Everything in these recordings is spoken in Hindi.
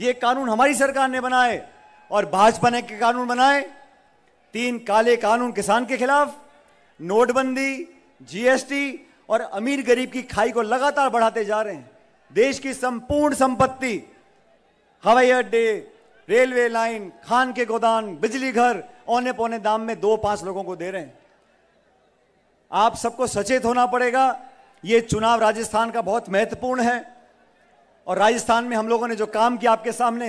ये कानून हमारी सरकार ने बनाए और भाजपा ने कानून बनाए तीन काले कानून किसान के खिलाफ नोटबंदी जीएसटी और अमीर गरीब की खाई को लगातार बढ़ाते जा रहे हैं देश की संपूर्ण संपत्ति हवाई अड्डे रेलवे लाइन खान के गोदान बिजली घर औने पौने दाम में दो पांच लोगों को दे रहे हैं आप सबको सचेत होना पड़ेगा ये चुनाव राजस्थान का बहुत महत्वपूर्ण है और राजस्थान में हम लोगों ने जो काम किया आपके सामने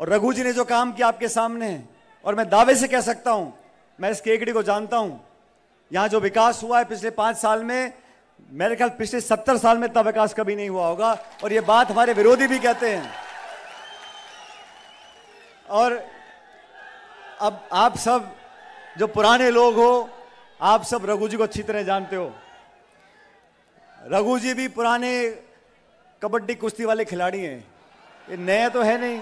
और रघु जी ने जो काम किया आपके सामने और मैं दावे से कह सकता हूं मैं इस केकड़ी को जानता हूं यहां जो विकास हुआ है पिछले पांच साल में मेरे ख्याल पिछले सत्तर साल में इतना विकास कभी नहीं हुआ होगा और ये बात हमारे विरोधी भी कहते हैं और अब आप सब जो पुराने लोग हो आप सब रघु जी को अच्छी तरह जानते हो रघु जी भी पुराने कबड्डी कुश्ती वाले खिलाड़ी हैं ये नए तो है नहीं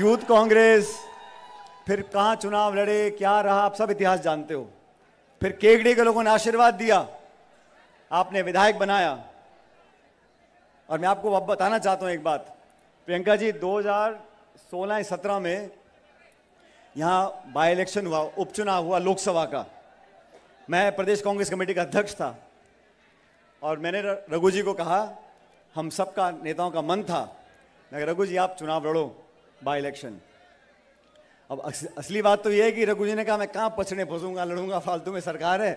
यूथ कांग्रेस फिर कहाँ चुनाव लड़े क्या रहा आप सब इतिहास जानते हो फिर केगड़ी के लोगों ने आशीर्वाद दिया आपने विधायक बनाया और मैं आपको अब बताना चाहता हूँ एक बात प्रियंका जी 2016 सत्रह में यहाँ बाई इलेक्शन हुआ उपचुनाव हुआ लोकसभा का मैं प्रदेश कांग्रेस कमेटी का अध्यक्ष था और मैंने रघु जी को कहा हम सबका नेताओं का मन था रघु जी आप चुनाव लड़ो बाई इलेक्शन अब असली बात तो यह है कि रघु जी ने कहा मैं कहाँ पछड़े फंसूंगा लड़ूंगा फालतू में सरकार है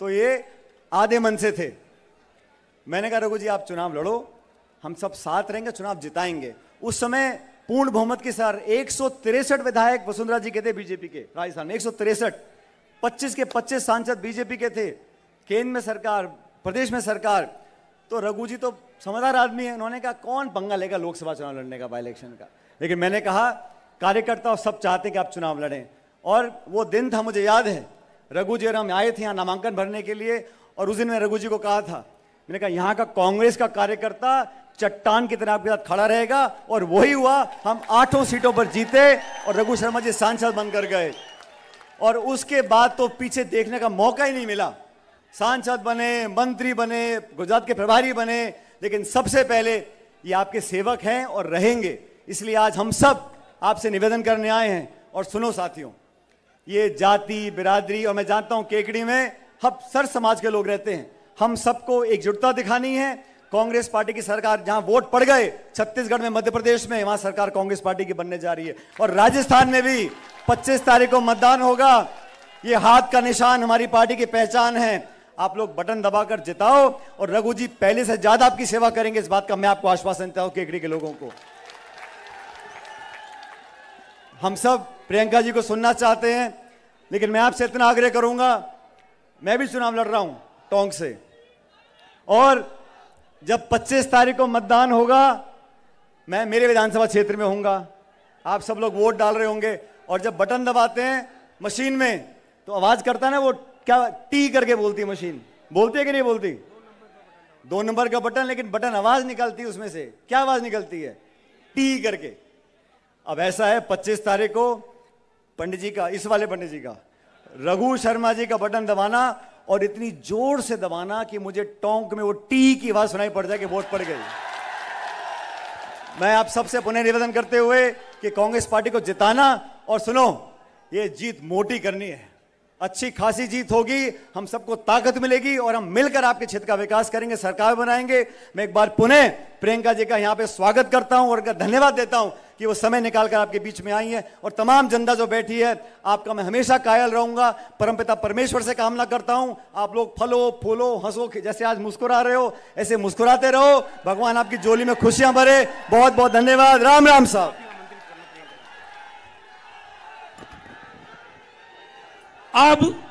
तो ये आधे मन से थे मैंने कहा रघु जी आप चुनाव लड़ो हम सब साथ रहेंगे चुनाव जिताएंगे उस समय पूर्ण बहुमत के साथ एक विधायक वसुंधरा जी के थे बीजेपी के राजस्थान में एक 25 के पच्चीस सांसद बीजेपी के थे केंद्र में सरकार प्रदेश में सरकार तो रघु जी तो समझदार आदमी है उन्होंने कहा कौन पंगा लेगा लोकसभा चुनाव लड़ने का बाई इलेक्शन का लेकिन मैंने कहा कार्यकर्ता और सब चाहते कि आप चुनाव लड़ें और वो दिन था मुझे याद है रघु जी और हम आए थे यहाँ नामांकन भरने के लिए और उस दिन मैं रघु जी को कहा था मैंने कहा यहाँ का कांग्रेस का कार्यकर्ता चट्टान की तरह आपके साथ खड़ा रहेगा और वही हुआ हम आठों सीटों पर जीते और रघु शर्मा जी सांसद बनकर गए और उसके बाद तो पीछे देखने का मौका ही नहीं मिला सांसद बने मंत्री बने गुजरात के प्रभारी बने लेकिन सबसे पहले ये आपके सेवक हैं और रहेंगे इसलिए आज हम सब आपसे निवेदन करने आए हैं और सुनो साथियों ये जाति बिरादरी और मैं जानता हूँ केकड़ी में हम सर समाज के लोग रहते हैं हम सबको एकजुटता दिखानी है कांग्रेस पार्टी की सरकार जहां वोट पड़ गए छत्तीसगढ़ में मध्य प्रदेश में वहां सरकार कांग्रेस पार्टी की बनने जा रही है और राजस्थान में भी 25 तारीख को मतदान होगा ये हाथ का निशान हमारी पार्टी की पहचान है आप लोग बटन दबाकर जिताओ और रघु जी पहले से ज्यादा आपकी सेवा करेंगे इस बात का मैं आपको आश्वासन देता हूं केकड़ी के लोगों को हम सब प्रियंका जी को सुनना चाहते हैं लेकिन मैं आपसे इतना आग्रह करूंगा मैं भी चुनाव लड़ रहा हूं टोंक से और जब 25 तारीख को मतदान होगा मैं मेरे विधानसभा क्षेत्र में होऊंगा आप सब लोग वोट डाल रहे होंगे और जब बटन दबाते हैं मशीन में तो आवाज करता है ना वो क्या टी करके बोलती मशीन बोलती है कि नहीं बोलती दो नंबर का बटन लेकिन बटन आवाज निकलती है उसमें से क्या आवाज निकलती है टी करके अब ऐसा है पच्चीस तारीख को पंडित जी का इस वाले पंडित जी का रघु शर्मा जी का बटन दबाना और इतनी जोर से दबाना कि मुझे टोंक में वो टी की आवाज सुनाई पड़ जाए कि वोट पड़ गई मैं आप सबसे पुनः निवेदन करते हुए कि कांग्रेस पार्टी को जिताना और सुनो ये जीत मोटी करनी है अच्छी खासी जीत होगी हम सबको ताकत मिलेगी और हम मिलकर आपके क्षेत्र का विकास करेंगे सरकार बनाएंगे मैं एक बार पुनः प्रियंका जी का यहाँ पे स्वागत करता हूँ और धन्यवाद देता हूँ कि वो समय निकाल कर आपके बीच में आई है और तमाम जनता जो बैठी है आपका मैं हमेशा कायल रहूंगा परमपिता परमेश्वर से कामना करता हूँ आप लोग फलो फूलो हंसो जैसे आज मुस्कुरा रहे हो ऐसे मुस्कुराते रहो भगवान आपकी जोली में खुशियां भरे बहुत बहुत धन्यवाद राम राम साहब अब